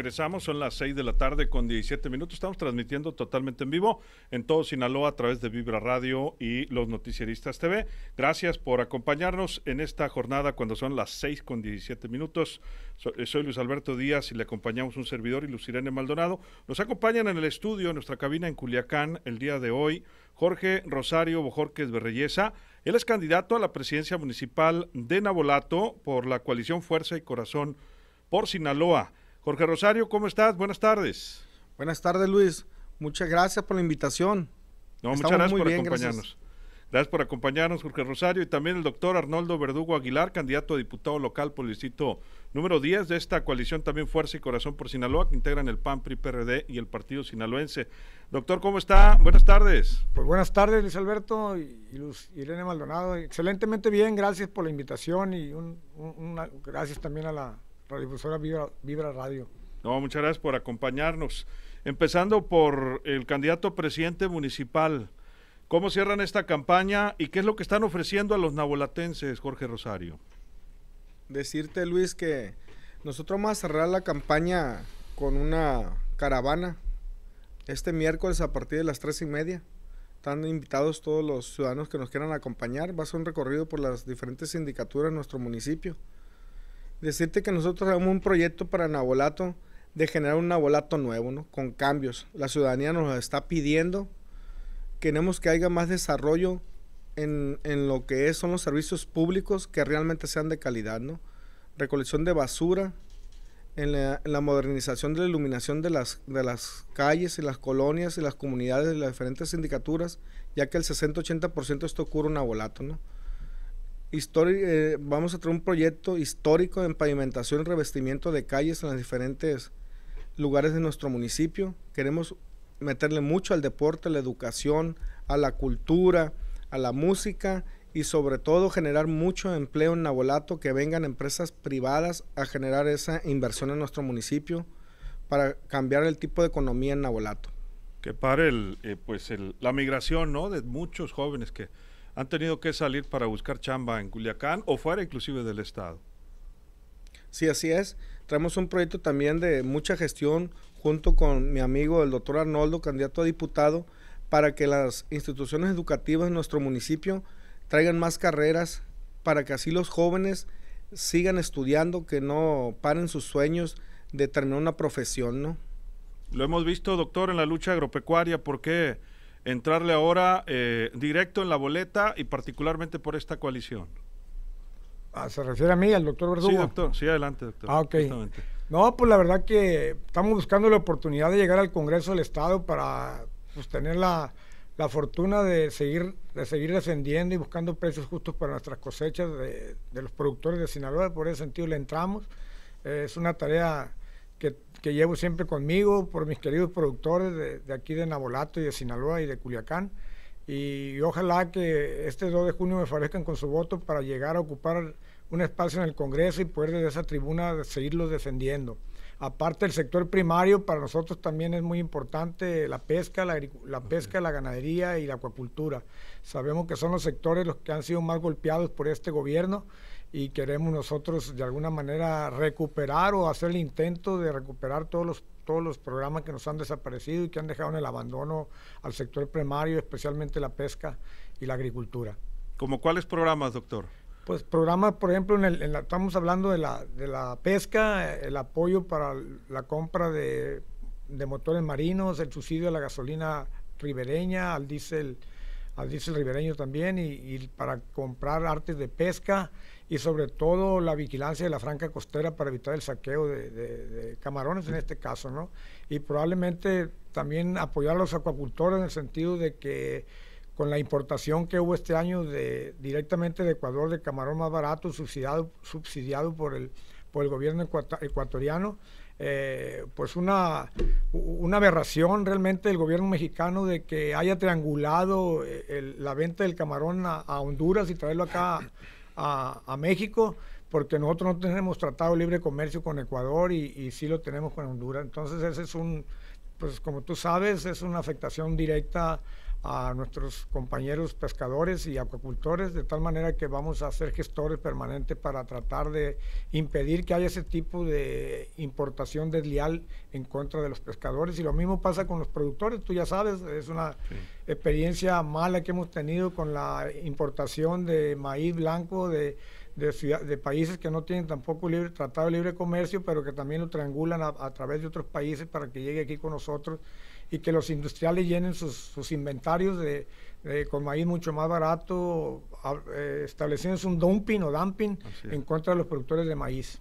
Regresamos, son las seis de la tarde con 17 minutos. Estamos transmitiendo totalmente en vivo en todo Sinaloa a través de Vibra Radio y los Noticieristas TV. Gracias por acompañarnos en esta jornada cuando son las seis con 17 minutos. Eh, soy Luis Alberto Díaz y le acompañamos un servidor y Lucirene Maldonado. Nos acompañan en el estudio, en nuestra cabina en Culiacán, el día de hoy, Jorge Rosario Bojorquez Berreyesa. Él es candidato a la presidencia municipal de Nabolato por la coalición Fuerza y Corazón por Sinaloa. Jorge Rosario, ¿cómo estás? Buenas tardes. Buenas tardes, Luis. Muchas gracias por la invitación. muchas gracias por acompañarnos. Gracias. Gracias por acompañarnos, Jorge Rosario, y también el doctor Arnoldo Verdugo Aguilar, candidato a diputado local por el distrito número 10 de esta coalición también Fuerza y Corazón por Sinaloa, que integran el PAN, PRI, PRD y el Partido Sinaloense. Doctor, ¿cómo está? Buenas tardes. Pues buenas tardes, Luis Alberto y, Irene Maldonado. Excelentemente bien, gracias por la invitación y un, gracias también a la la Vibra, Vibra Radio. No, muchas gracias por acompañarnos. Empezando por el candidato presidente municipal. ¿Cómo cierran esta campaña y qué es lo que están ofreciendo a los nabolatenses, Jorge Rosario? Decirte, Luis, que nosotros vamos a cerrar la campaña con una caravana este miércoles a partir de las tres y media. Están invitados todos los ciudadanos que nos quieran acompañar. Va a ser un recorrido por las diferentes sindicaturas de nuestro municipio. Decirte que nosotros tenemos un proyecto para Navolato de generar un Navolato nuevo, ¿no? Con cambios. La ciudadanía nos está pidiendo. Queremos que haya más desarrollo en, lo que son los servicios públicos que realmente sean de calidad, ¿no? Recolección de basura, en la, modernización de la iluminación de las, de las calles y las colonias y las comunidades de las diferentes sindicaturas, ya que el 60-80% esto ocurre en Navolato, ¿no? Eh, vamos a tener un proyecto histórico en pavimentación y revestimiento de calles en los diferentes lugares de nuestro municipio. Queremos meterle mucho al deporte, a la educación, a la cultura, a la música y sobre todo generar mucho empleo en Nabolato, que vengan empresas privadas a generar esa inversión en nuestro municipio para cambiar el tipo de economía en Nabolato. Que pare el, eh, pues la migración ¿no? de muchos jóvenes que han tenido que salir para buscar chamba en Culiacán o fuera inclusive del estado. Sí, así es. Traemos un proyecto también de mucha gestión junto con mi amigo el doctor Arnoldo, candidato a diputado, para que las instituciones educativas en nuestro municipio traigan más carreras, para que así los jóvenes sigan estudiando, que no paren sus sueños de terminar una profesión, ¿no? Lo hemos visto, doctor, en la lucha agropecuaria, ¿Por qué? entrarle ahora eh, directo en la boleta y particularmente por esta coalición. Ah, ¿Se refiere a mí, al doctor Verdugo? Sí, doctor. Sí, adelante, doctor. Ah, ok. No, pues la verdad que estamos buscando la oportunidad de llegar al Congreso del Estado para pues, tener la, la fortuna de seguir, de seguir defendiendo y buscando precios justos para nuestras cosechas de, de los productores de Sinaloa. Por ese sentido le entramos. Eh, es una tarea que, llevo siempre conmigo, por mis queridos productores de, aquí de Nabolato y de Sinaloa y de Culiacán. Y, ojalá que este 2 de junio me favorezcan con su voto para llegar a ocupar un espacio en el Congreso y poder desde esa tribuna seguirlos defendiendo. Aparte el sector primario, para nosotros también es muy importante la pesca, la, pesca, la ganadería y la acuacultura. Sabemos que son los sectores los que han sido más golpeados por este gobierno y queremos nosotros de alguna manera recuperar o hacer el intento de recuperar todos los todos los programas que nos han desaparecido y que han dejado en el abandono al sector primario, especialmente la pesca y la agricultura. ¿Como cuáles programas, doctor? Pues programas, por ejemplo, en estamos hablando de la, pesca, el apoyo para la compra de, de motores marinos, el subsidio a la gasolina ribereña, al diésel Dice el ribereño también y, para comprar artes de pesca y sobre todo la vigilancia de la franca costera para evitar el saqueo de, camarones en este caso, ¿no? Y probablemente también apoyar a los acuacultores en el sentido de que con la importación que hubo este año de, directamente de Ecuador de camarón más barato, subsidiado, subsidiado por, el, por el gobierno ecuatoriano, eh, pues una, una aberración realmente del gobierno mexicano de que haya triangulado eh, la venta del camarón a, Honduras y traerlo acá a, México porque nosotros no tenemos tratado libre comercio con Ecuador y, y, sí lo tenemos con Honduras. Entonces ese es un, pues como tú sabes, es una afectación directa a nuestros compañeros pescadores y acuacultores, de tal manera que vamos a ser gestores permanentes para tratar de impedir que haya ese tipo de importación desleal en contra de los pescadores. Y lo mismo pasa con los productores, tú ya sabes, es una experiencia mala que hemos tenido con la importación de maíz blanco de, países que no tienen tampoco libre, tratado de libre comercio, pero que también lo triangulan a través de otros países para que llegue aquí con nosotros y que los industriales llenen sus, inventarios de, con maíz mucho más barato, eh, Estableciendo un dumping o dumping en contra de los productores de maíz.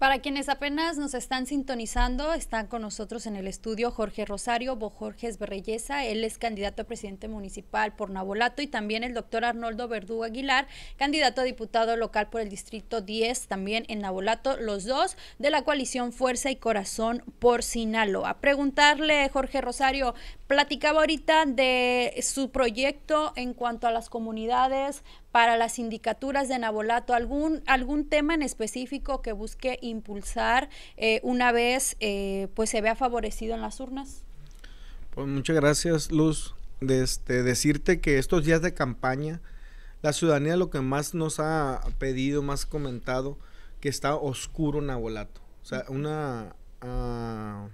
Para quienes apenas nos están sintonizando, están con nosotros en el estudio Jorge Rosario Bojorges Berreyesa, él es candidato a presidente municipal por Navolato, y también el doctor Arnoldo Verdugo Aguilar, candidato a diputado local por el distrito 10, también en Navolato, los dos de la coalición Fuerza y Corazón por Sinaloa. Preguntarle, Jorge Rosario, Platicaba ahorita de su proyecto en cuanto a las comunidades para las sindicaturas de Nabolato. ¿Algún, algún tema en específico que busque impulsar eh, una vez eh, pues se vea favorecido en las urnas? Pues muchas gracias, Luz. De este, decirte que estos días de campaña, la ciudadanía lo que más nos ha pedido, más comentado, que está oscuro Navolato, O sea, una... Ah,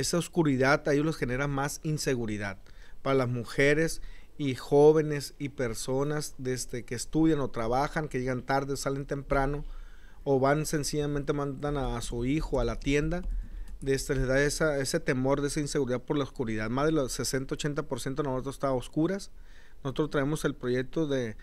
esa oscuridad a los genera más inseguridad. Para las mujeres y jóvenes y personas desde que estudian o trabajan, que llegan tarde, salen temprano, o van sencillamente mandan a, su hijo a la tienda, desde les da ese temor, de esa inseguridad por la oscuridad. Más del 60-80% de nosotros está a oscuras. Nosotros traemos el proyecto de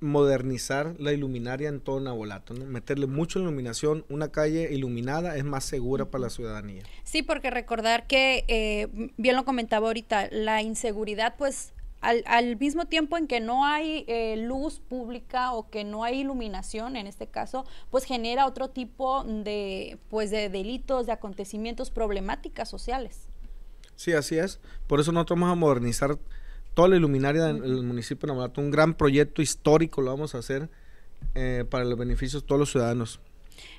modernizar la iluminaria en todo Navolato, meterle mucho iluminación, una calle iluminada es más segura para la ciudadanía. Sí, porque recordar que, eh, bien lo comentaba ahorita, la inseguridad pues al, al, mismo tiempo en que no hay eh, luz pública o que no hay iluminación en este caso, pues genera otro tipo de, pues, de delitos, de acontecimientos, problemáticas sociales. Sí, así es. Por eso nosotros vamos a modernizar toda la iluminaria del municipio de Namorato Un gran proyecto histórico lo vamos a hacer eh, para los beneficios de todos los ciudadanos.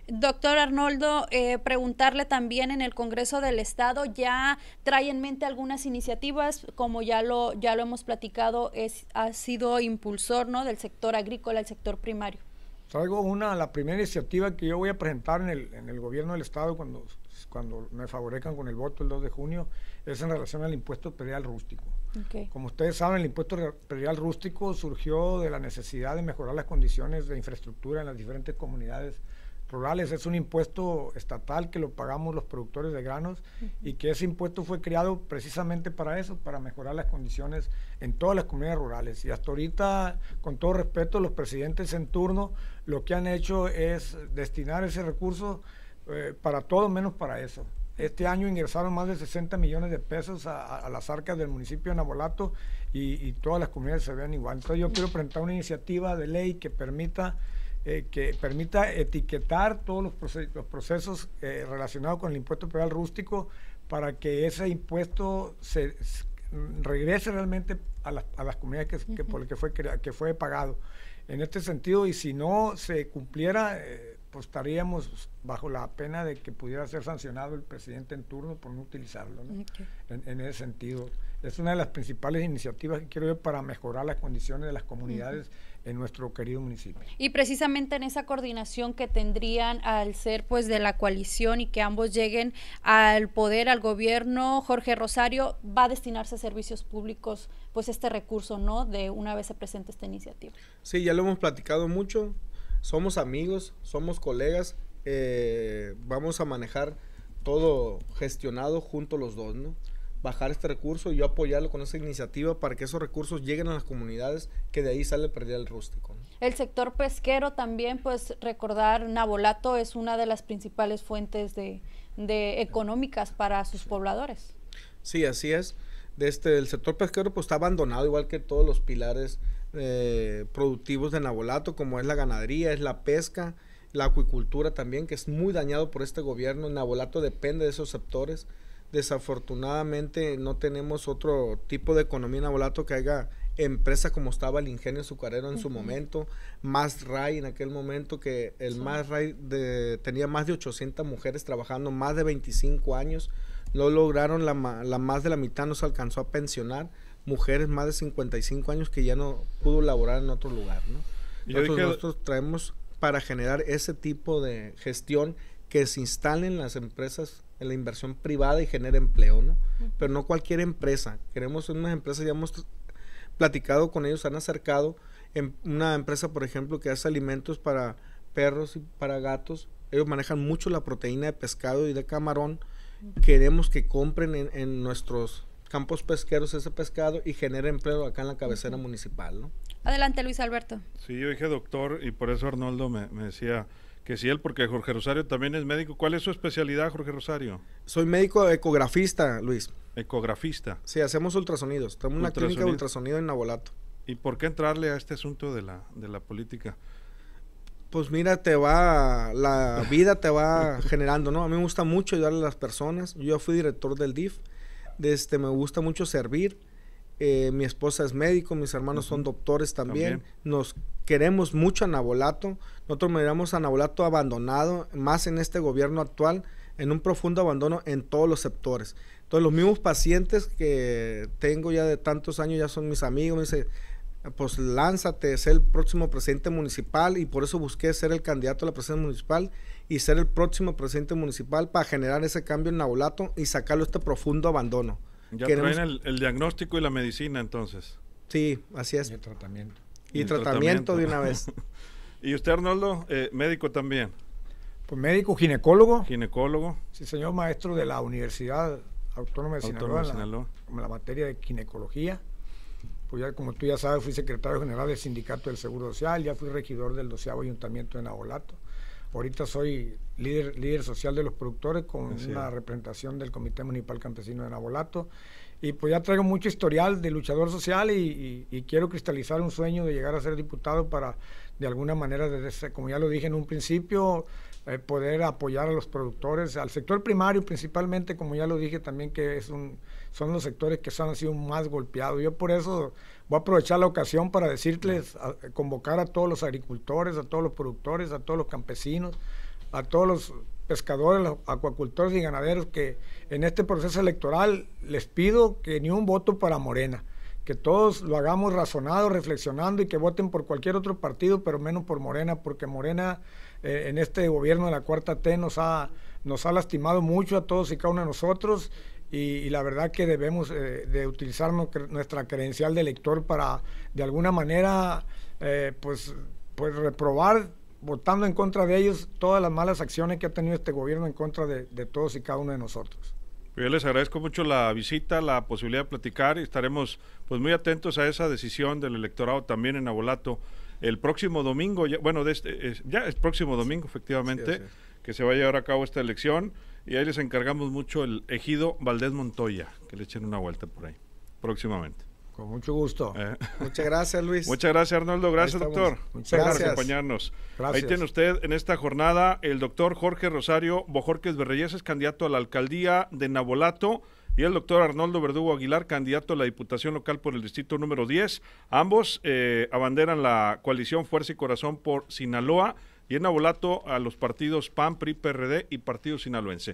Doctor Arnoldo, eh, preguntarle también en el Congreso del Estado, ¿ya trae en mente algunas iniciativas? Como ya lo, ya lo hemos platicado, ha sido impulsor ¿no? del sector agrícola, el sector primario. Traigo una, la primera iniciativa que yo voy a presentar en el, en el gobierno del Estado cuando, cuando me favorezcan con el voto el 2 de junio, es en relación al impuesto predial rústico. Como ustedes saben, el impuesto predial rústico surgió de la necesidad de mejorar las condiciones de infraestructura en las diferentes comunidades rurales. Es un impuesto estatal que lo pagamos los productores de granos y que ese impuesto fue creado precisamente para eso, para mejorar las condiciones en todas las comunidades rurales. Y hasta ahorita, con todo respeto, los presidentes en turno lo que han hecho es destinar ese recurso eh, para todo menos para eso. Este año ingresaron más de 60 millones de pesos a, las arcas del municipio de Navolato y, todas las comunidades se vean igual. Entonces yo quiero presentar una iniciativa de ley que permita, eh, que permita etiquetar todos los, procesos, eh, relacionados con el impuesto penal rústico para que ese impuesto se, regrese realmente a, las, comunidades que, por las que fue, que fue pagado. En este sentido, y si no se cumpliera... Eh, pues estaríamos bajo la pena de que pudiera ser sancionado el presidente en turno por no utilizarlo, En, ese sentido. Es una de las principales iniciativas que quiero ver para mejorar las condiciones de las comunidades en nuestro querido municipio. Y precisamente en esa coordinación que tendrían al ser pues de la coalición y que ambos lleguen al poder, al gobierno, Jorge Rosario, va a destinarse a servicios públicos pues este recurso, ¿no? De una vez se presente esta iniciativa. Sí, ya lo hemos platicado mucho somos amigos, somos colegas, eh, vamos a manejar todo gestionado junto los dos, ¿no? Bajar este recurso y yo apoyarlo con esa iniciativa para que esos recursos lleguen a las comunidades que de ahí sale perdida el rústico. El sector pesquero también, pues recordar, Nabolato es una de las principales fuentes de, económicas para sus pobladores. Sí, así es de este, sector pesquero pues está abandonado igual que todos los pilares eh, productivos de Nabolato como es la ganadería, es la pesca, la acuicultura también que es muy dañado por este gobierno. Navolato depende de esos sectores. Desafortunadamente no tenemos otro tipo de economía en Nabolato que haga empresa como estaba el Ingenio Azucarero en su momento, Más Ray en aquel momento, que el Más Ray tenía más de 800 mujeres trabajando, más de 25 años, no lograron la, más de la mitad, no se alcanzó a pensionar, mujeres más de 55 años que ya no pudo laborar en otro lugar, ¿no? Entonces, nosotros traemos para generar ese tipo de gestión que se instalen las empresas en la inversión privada y genere empleo, ¿no? Pero no cualquier empresa. Queremos unas empresas, ya platicado con ellos, han acercado en una empresa, por ejemplo, que hace alimentos para perros y para gatos. Ellos manejan mucho la proteína de pescado y de camarón. Queremos que compren en, nuestros campos pesqueros ese pescado y genere empleo acá en la cabecera municipal. Adelante, Luis Alberto. Sí, yo dije doctor y por eso Arnoldo me, me decía que sí, él, porque Jorge Rosario también es médico. ¿Cuál es su especialidad, Jorge Rosario? Soy médico ecografista, Luis. Ecografista. Sí, hacemos ultrasonidos. Tenemos una clínica de ultrasonido en Nabolato. ¿Y por qué entrarle a este asunto de la, de la política? Pues mira, te va, la vida te va generando, ¿no? A mí me gusta mucho ayudar a las personas. Yo fui director del DIF. Este, me gusta mucho servir. Eh, mi esposa es médico, mis hermanos son doctores también. Nos queremos mucho a Nabolato. Nosotros miramos a Nabolato abandonado, más en este gobierno actual en un profundo abandono en todos los sectores. Entonces, los mismos pacientes que tengo ya de tantos años, ya son mis amigos, me dicen, pues lánzate, ser el próximo presidente municipal y por eso busqué ser el candidato a la presidencia municipal y ser el próximo presidente municipal para generar ese cambio en Nabolato y sacarlo este profundo abandono. Ya traen el, diagnóstico y la medicina entonces. Sí, así es. Y tratamiento. Y, tratamiento, de una vez. y usted, Arnoldo, eh, médico también. Pues médico ginecólogo. Ginecólogo. Sí, señor maestro de la Universidad Autónoma de Sinaloa, Autónoma de Sinaloa. En, la, materia de ginecología. Pues ya, como tú ya sabes, fui secretario general del Sindicato del Seguro Social, ya fui regidor del 12 Ayuntamiento de Navolato. Ahorita soy líder, líder social de los productores con la una representación del Comité Municipal Campesino de Navolato. Y pues ya traigo mucho historial de luchador social y, quiero cristalizar un sueño de llegar a ser diputado para, de alguna manera, como ya lo dije en un principio, eh, poder apoyar a los productores, al sector primario principalmente, como ya lo dije también, que es un, son los sectores que han sido más golpeados. Yo por eso voy a aprovechar la ocasión para decirles, eh, convocar a todos los agricultores, a todos los productores, a todos los campesinos, a todos los pescadores, los acuacultores y ganaderos que en este proceso electoral les pido que ni un voto para Morena que todos lo hagamos razonado, reflexionando y que voten por cualquier otro partido, pero menos por Morena, porque Morena eh, en este gobierno de la Cuarta T nos ha, nos ha lastimado mucho a todos y cada uno de nosotros y, la verdad que debemos eh, de utilizar nuestra credencial de elector para de alguna manera eh, pues, pues reprobar votando en contra de ellos todas las malas acciones que ha tenido este gobierno en contra de, de todos y cada uno de nosotros. Pues yo les agradezco mucho la visita, la posibilidad de platicar y estaremos pues muy atentos a esa decisión del electorado también en Abolato el próximo domingo, ya, bueno, de este, es, ya es próximo domingo efectivamente, que se va a llevar a cabo esta elección y ahí les encargamos mucho el ejido Valdés Montoya, que le echen una vuelta por ahí próximamente. Con mucho gusto. Eh. Muchas gracias, Luis. Muchas gracias, Arnoldo. Gracias, doctor. Muchas gracias por acompañarnos. Ahí tiene usted en esta jornada el doctor Jorge Rosario Bojorques Berreyes, es candidato a la alcaldía de Nabolato y el doctor Arnoldo Verdugo Aguilar, candidato a la Diputación Local por el Distrito número 10. Ambos eh, abanderan la coalición Fuerza y Corazón por Sinaloa y en Nabolato a los partidos PAN, PRI, PRD y Partido Sinaloense.